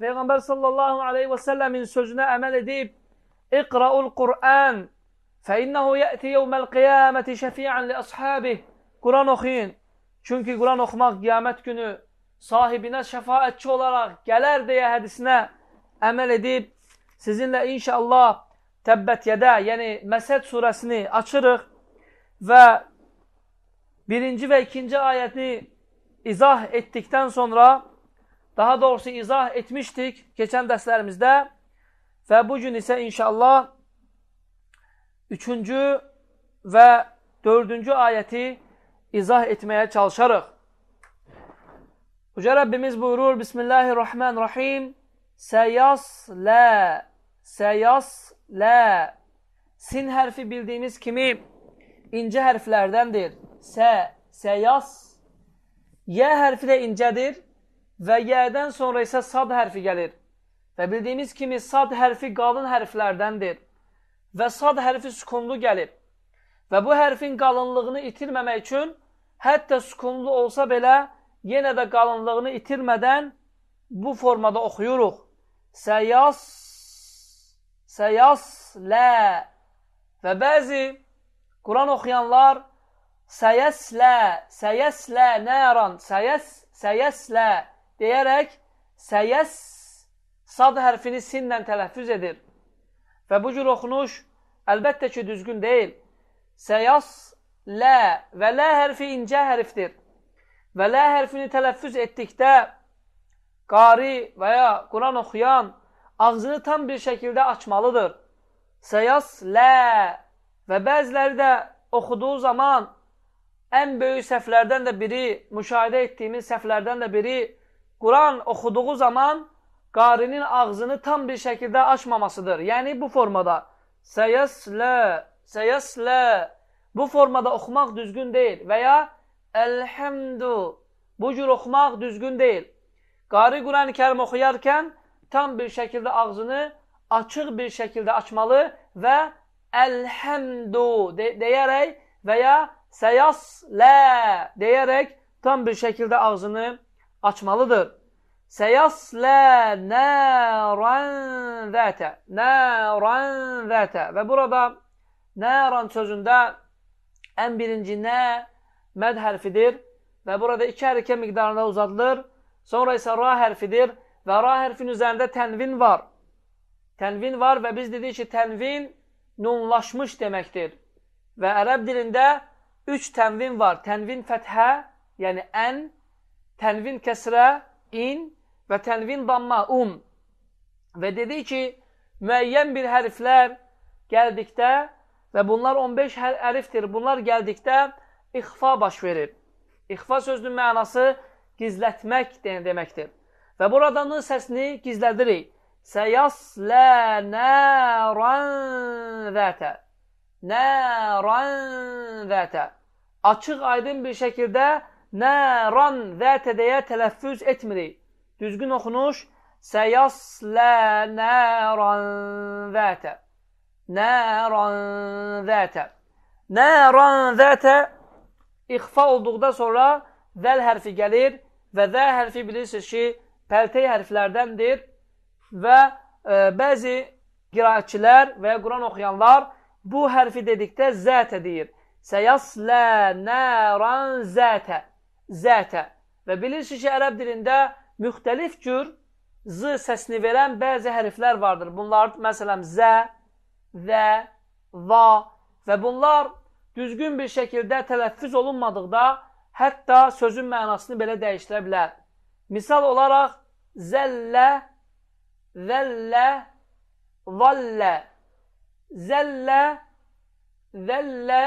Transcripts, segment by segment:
Peygamber sallallahu aleyhi ve sellemin sözüne emel edip İkra'ul Kur'an فَاِنَّهُ يَأْتِ يَوْمَ الْقِيَامَةِ شَفِيعًا لِأَصْحَابِهِ Kur'an okuyun. Çünkü Kur'an okumak kıyamet günü sahibine şefaatçi olarak gelir diye hadisine emel edip sizinle inşallah Tebbet Yede yani Mesed suresini açırık ve birinci ve ikinci ayeti izah ettikten sonra daha doğrusu izah etmişdik keçən dərslərimizdə və bu gün isə inşallah üçüncü və dördüncü ayəti izah etməyə çalışarıq. Uca Rəbbimiz buyurur, Bismillahirrahmanirrahim, Səyaslə, Səyaslə, Sin hərfi bildiyiniz kimi incə hərflərdəndir. Sə, Səyas, Yə hərfi də incədir. Və yədən sonra isə sad hərfi gəlir. Və bildiyimiz kimi sad hərfi qalın hərflərdəndir. Və sad hərfi sükunlu gəlib. Və bu hərfin qalınlığını itirməmək üçün hətta sükunlu olsa belə yenə də qalınlığını itirmədən bu formada oxuyuruq. Səyas, səyaslə və bəzi Quran oxuyanlar səyəslə, səyəslə nəran, səyəs, səyəslə deyərək səyəs sad hərfini sinlə tələffüz edir. Və bu cür oxunuş əlbəttə ki, düzgün deyil. Səyas, lə və lə hərfi incə hərfdir. Və lə hərfini tələffüz etdikdə qari və ya Quran oxuyan ağzını tam bir şəkildə açmalıdır. Səyas, lə və bəziləri də oxuduğu zaman ən böyük səhvlərdən də biri, müşahidə etdiyimin səhvlərdən də biri Kur'an okuduğu zaman garinin ağzını tam bir şekilde açmamasıdır. Yani bu formada seyesle, seyesle bu formada okumak düzgün değil veya elhamdu bu cür okumak düzgün değil. Qari Kur'an-ı Kerim okuyarken tam bir şekilde ağzını açık bir şekilde açmalı ve elhamdu de diyerek veya seyasle diyerek tam bir şekilde ağzını açmalıdır. Səyaslə nəran zətə. Nəran zətə. Və burada nəran sözündə ən birinci nə məd hərfidir və burada iki hərəkə miqdarında uzadılır. Sonra isə ra hərfidir və ra hərfinin üzərində tənvin var. Tənvin var və biz dedik ki, tənvin nunlaşmış deməkdir. Və ərəb dilində üç tənvin var. Tənvin fəthə, yəni ən, Tənvin kəsrə, in və tənvin damma, um. Və dedi ki, müəyyən bir hərflər gəldikdə və bunlar 15 hərfdir, bunlar gəldikdə ixfa baş verir. İxfa sözünün mənası gizlətmək deməkdir. Və burada n səsini gizlədirik. Səyaslə nəran zətə. Nəran zətə. Açıq aydın bir şəkildə nəran zətə deyə tələffüz etmirik. Düzgün oxunuş səyaslə nəran zətə. Nəran zətə. Nəran zətə ixfa olduqda sonra vəl hərfi gəlir və zə hərfi bilirsiniz ki, pəltəy hərflərdəndir və e, bəzi qiraətçilər və ya Quran oxuyanlar bu hərfi dedikdə zətə deyir. Səyaslə nəran zətə zətə. Və bilirsiniz ki, ərəb dilində müxtəlif cür z səsini verən bəzi hərflər vardır. Bunlar məsələn zə, və, va və bunlar düzgün bir şəkildə tələffüz olunmadıqda hətta sözün mənasını belə dəyişdirə bilər. Misal olaraq zəllə, zəllə, vallə, zəllə, zəllə,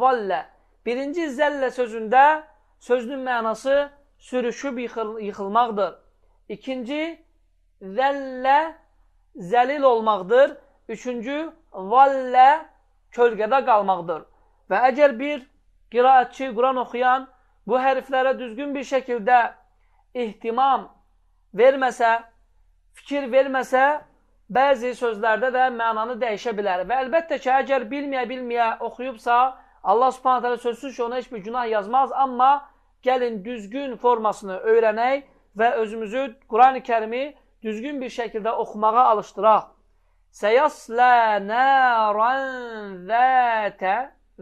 vallə. Birinci zəllə sözündə Sözünün mənası sürüşüb yıxıl yıxılmaqdır. İkinci, zəllə, zəlil olmaqdır. Üçüncü, vallə, kölgədə qalmaqdır. Və əgər bir qiraatçı, Quran oxuyan bu hərflərə düzgün bir şəkildə ihtimam verməsə, fikir verməsə, bəzi sözlərdə də mənanı dəyişə bilər. Və əlbəttə ki, əgər bilməyə-bilməyə oxuyubsa, Allah subhanahu teala sözsüz ki, ona heç bir günah yazmaz. Amma gəlin düzgün formasını öyrənək və özümüzü Quran-ı Kərimi düzgün bir şəkildə oxumağa alışdıraq. Səyaslə nəran zətə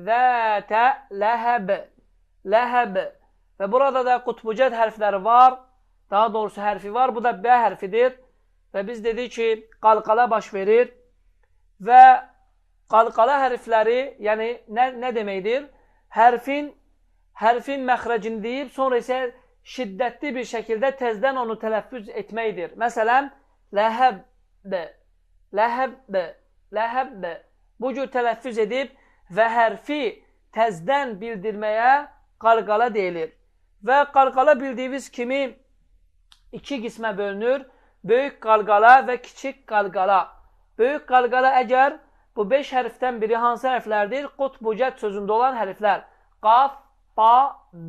zətə ləhəb ləhəb və burada da qutbucət hərfləri var. Daha doğrusu hərfi var. Bu da B hərfidir. Və biz dedik ki, qalqala baş verir və Qalqala hərfləri, yəni nə, nə deməkdir? Hərfin, hərfin məxrəcini deyib, sonra isə şiddətli bir şəkildə tezdən onu tələffüz etməkdir. Məsələn, ləhəb, ləhəb, ləhəb. Bu cür tələffüz edib və hərfi təzdən bildirməyə qalqala deyilir. Və qalqala bildiyiniz kimi iki qismə bölünür. Böyük qalqala və kiçik qalqala. Böyük qalqala əgər Bu 5 hərfdən biri hansı hərflərdir? Qutbu cəd sözündə olan hərflər. Qaf, ba,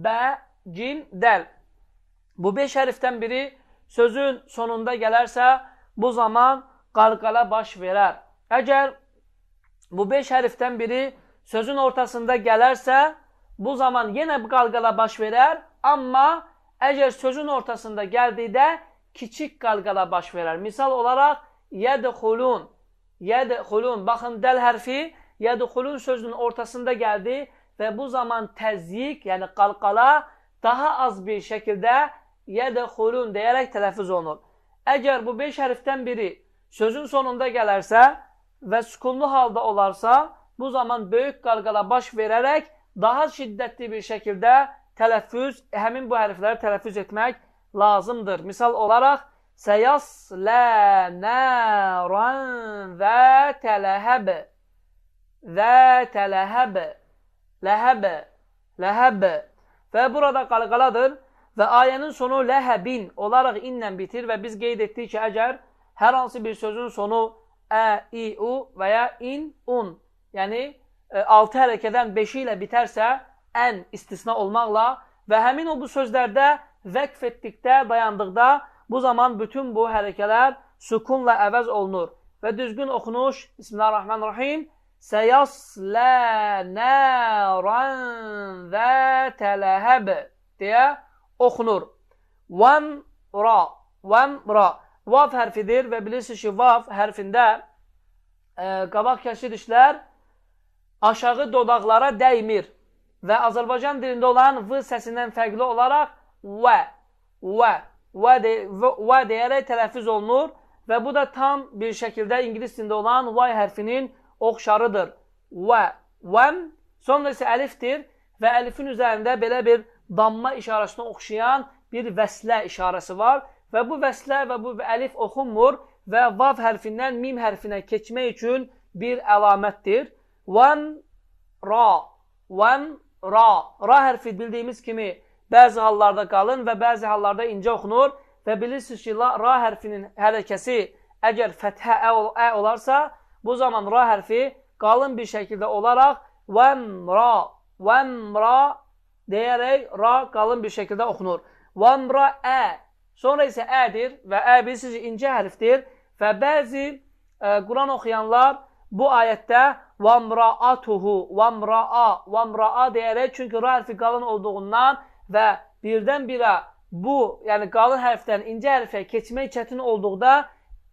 bə, cim, dəl. Bu 5 hərfdən biri sözün sonunda gələrsə, bu zaman qarqala baş verər. Əgər bu 5 hərfdən biri sözün ortasında gələrsə, bu zaman yenə qarqala baş verər, amma əgər sözün ortasında gəldikdə kiçik qarqala baş verər. Misal olaraq yədxulun Yədxulun, baxın dəl hərfi yədxulun sözünün ortasında gəldi və bu zaman təzyiq, yəni qalqala daha az bir şəkildə yədxulun deyərək tələffüz olunur. Əgər bu 5 hərfdən biri sözün sonunda gələrsə və sükunlu halda olarsa, bu zaman böyük qalqala baş verərək daha şiddətli bir şəkildə tələffüz, həmin bu hərfləri tələffüz etmək lazımdır. Misal olaraq, Səyaslə nəran və tələhəb və tələhəb ləhəb ləhəb və burada qalqaladır və ayənin sonu ləhəbin olaraq inlə bitir və biz qeyd etdik ki, əgər hər hansı bir sözün sonu ə, e, i, u və ya in, un, yəni 6 e, hərəkədən 5-i ilə bitərsə, ən istisna olmaqla və həmin o bu sözlərdə vəqf etdikdə, dayandıqda bu zaman bütün bu hərəkələr sükunla əvəz olunur və düzgün oxunuş Bismillahirrahmanirrahim Səyaslə nəran və tələhəb deyə oxunur. Vam ra, vam ra. Vav hərfidir və bilirsiniz ki, vav hərfində e, qabaq kəşi dişlər aşağı dodaqlara dəymir və Azərbaycan dilində olan v səsindən fərqli olaraq və, və və, de, və deyərək tələffüz olunur və bu da tam bir şəkildə ingilis dilində olan y hərfinin oxşarıdır. Və, vəm, sonra isə əlifdir və əlifin üzərində belə bir damma işarəsini oxşayan bir vəslə işarəsi var və bu vəslə və bu əlif oxunmur və vav hərfindən mim hərfinə keçmək üçün bir əlamətdir. Vən, ra, vən, ra, ra hərfi bildiyimiz kimi Bəzi hallarda qalın və bəzi hallarda incə oxunur və bilirsiniz ki, ra hərfinin hərəkəsi əgər fəthə ə, ə olarsa, bu zaman ra hərfi qalın bir şəkildə olaraq vəmra, vəmra deyərək ra qalın bir şəkildə oxunur. Vəmra ə, sonra isə ədir və ə bilirsiniz ki, incə hərfdir və bəzi ə, Quran oxuyanlar bu ayətdə vamraatuhu, vamraa, vamraa deyərək, çünki ra hərfi qalın olduğundan və birdən-birə bu, yəni qalın hərfdən incə hərfə keçmək çətin olduqda,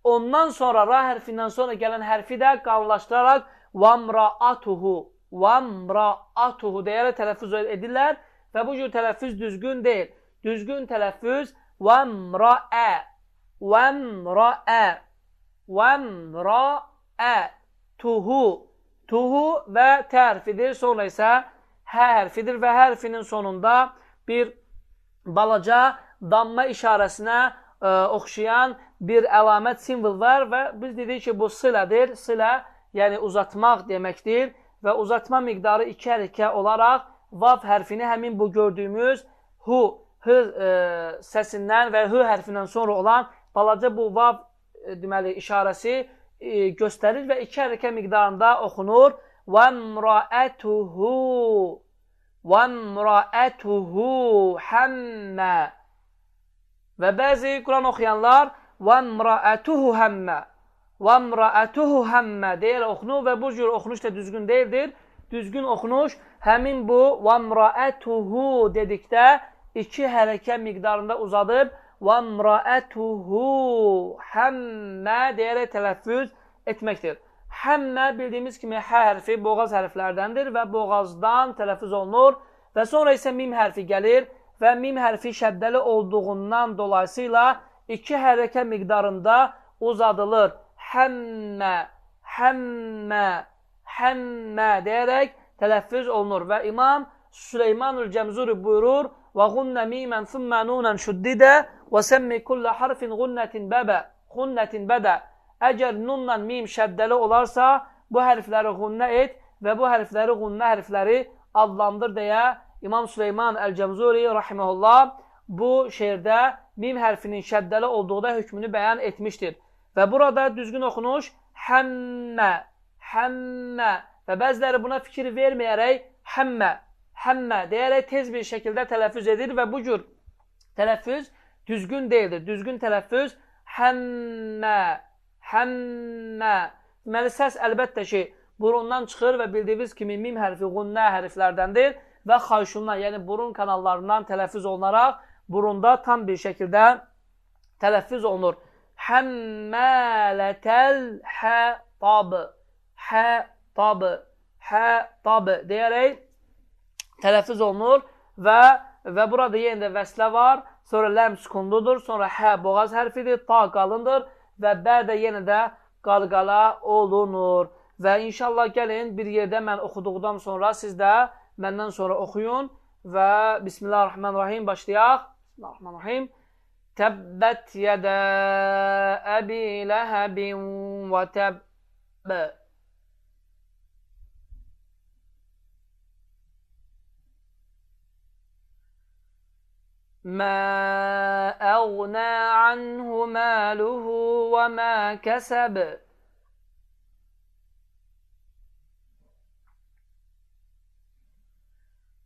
ondan sonra ra hərfindən sonra gələn hərfi də qalınlaşdıraraq vamraatuhu, vamraatuhu deyərək tələffüz edirlər və bu cür tələffüz düzgün deyil. Düzgün tələffüz vamraə, vamraə, vamraə, tuhu, tuhu və tə hərfidir, sonra isə hə hərfidir və hərfinin sonunda bir balaca damma işarəsinə ə, e, oxşayan bir əlamət simvol var və biz dedik ki, bu silədir. Silə, yəni uzatmaq deməkdir və uzatma miqdarı iki hərəkə olaraq vav hərfini həmin bu gördüyümüz hu, hı ə, e, səsindən və hı hərfindən sonra olan balaca bu vav ə, e, deməli işarəsi ə, göstərir və iki hərəkə miqdarında oxunur. Və mraətuhu وَمْرَأَتُهُ həmmə Və bəzi Quran oxuyanlar وَمْرَأَتُهُ həmmə وَمْرَأَتُهُ həmmə deyər oxunu və bu cür oxunuş da düzgün deyildir. Düzgün oxunuş həmin bu وَمْرَأَتُهُ dedikdə iki hərəkə miqdarında uzadıb وَمْرَأَتُهُ həmmə deyərək tələffüz etməkdir həmmə bildiyimiz kimi hə hərfi boğaz hərflərdəndir və boğazdan tələffüz olunur və sonra isə mim hərfi gəlir və mim hərfi şəddəli olduğundan dolayısıyla iki hərəkə miqdarında uzadılır. Həmmə, həmmə, həmmə deyərək tələffüz olunur və imam Süleymanul Cəmzuri buyurur və qunnə mimən thumma nunən şuddidə və səmmi kullə harfin qunnətin bəbə, qunnətin bədə Əgər nunla mim şəddəli olarsa, bu hərfləriğunnə et və bu hərfləriğunnə hərfləri adlandır deyə İmam Süleyman Əl-Cəmzuri rahimehullah bu şeirdə mim hərfinin şəddəli olduğuda hökmünü bəyan etmişdir. Və burada düzgün oxunuş həmmə, həmmə və bəziləri buna fikir verməyərək həmmə, həmmə deyərək tez bir şəkildə tələffüz edir və bu cür tələffüz düzgün deyildir. Düzgün tələffüz həmmə həmmə. Deməli, səs əlbəttə ki, burundan çıxır və bildiyiniz kimi mim hərfi qunnə hərflərdəndir və xayşundan, yəni burun kanallarından tələffüz olunaraq burunda tam bir şəkildə tələffüz olunur. Həmmələtəl hətab, hətab, hətab deyərək tələffüz olunur və və burada yenə də vəslə var, sonra ləm sukundudur, sonra hə boğaz hərfidir, ta qalındır və bədə yenə də qalqala olunur. Və inşallah gəlin bir yerdə mən oxuduqdan sonra siz də məndən sonra oxuyun və Bismillahirrahmanirrahim başlayaq. Bismillahirrahmanirrahim. Təbbət yədə əbi ləhəbin və təbbə. ما أغنى عنه ماله وما كسب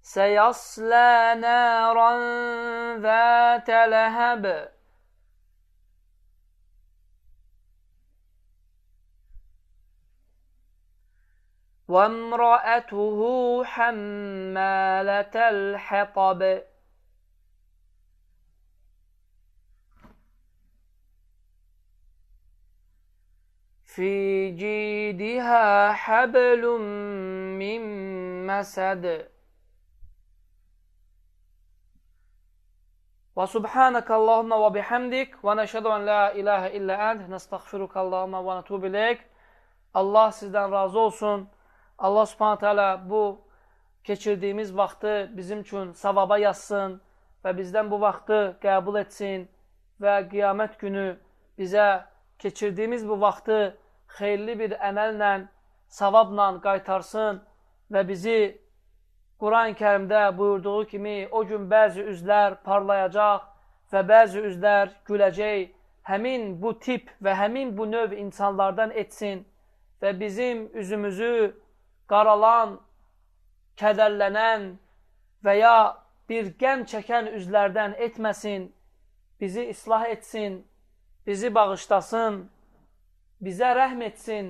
سيصلى نارا ذات لهب وامرأته حمالة الحطب في جيدها حبل من مسد وسبحانك اللهم وبحمدك ونشهد أن لا إله إلا أنت نستغفرك اللهم ونتوب إليك Allah sizdən razı olsun. Allah subhanət hələ bu keçirdiyimiz vaxtı bizim üçün savaba yazsın və bizdən bu vaxtı qəbul etsin və qiyamət günü bizə keçirdiyimiz bu vaxtı xeyirli bir əməllə, savabla qaytarsın və bizi Quran-ı Kərimdə buyurduğu kimi o gün bəzi üzlər parlayacaq və bəzi üzlər güləcək. Həmin bu tip və həmin bu növ insanlardan etsin və bizim üzümüzü qaralan, kədərlənən və ya bir qəm çəkən üzlərdən etməsin, bizi islah etsin, bizi bağışlasın bizə rəhm etsin,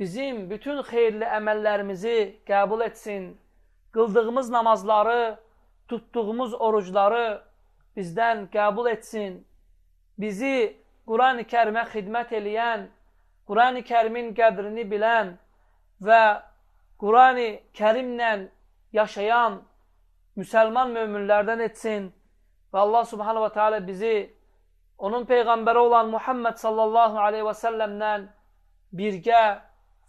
bizim bütün xeyirli əməllərimizi qəbul etsin, qıldığımız namazları, tutduğumuz orucları bizdən qəbul etsin, bizi Quran-ı kərimə xidmət eləyən, Quran-ı kərimin qədrini bilən və Quran-ı kərimlə yaşayan müsəlman möminlərdən etsin və Allah subhanə və teala bizi onun Peyğəmbəri olan Muhammed sallallahu aleyhi və səlləmlə birgə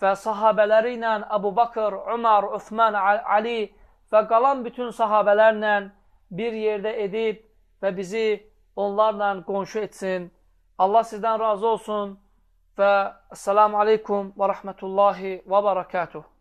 və sahabələri ilə Əbu Bakır, Umar, Uthman, Ali və qalan bütün sahabələrlə bir yerdə edib və bizi onlarla qonşu etsin. Allah sizdən razı olsun və Esselamu Aleykum və Rəhmətullahi və Barakatuhu.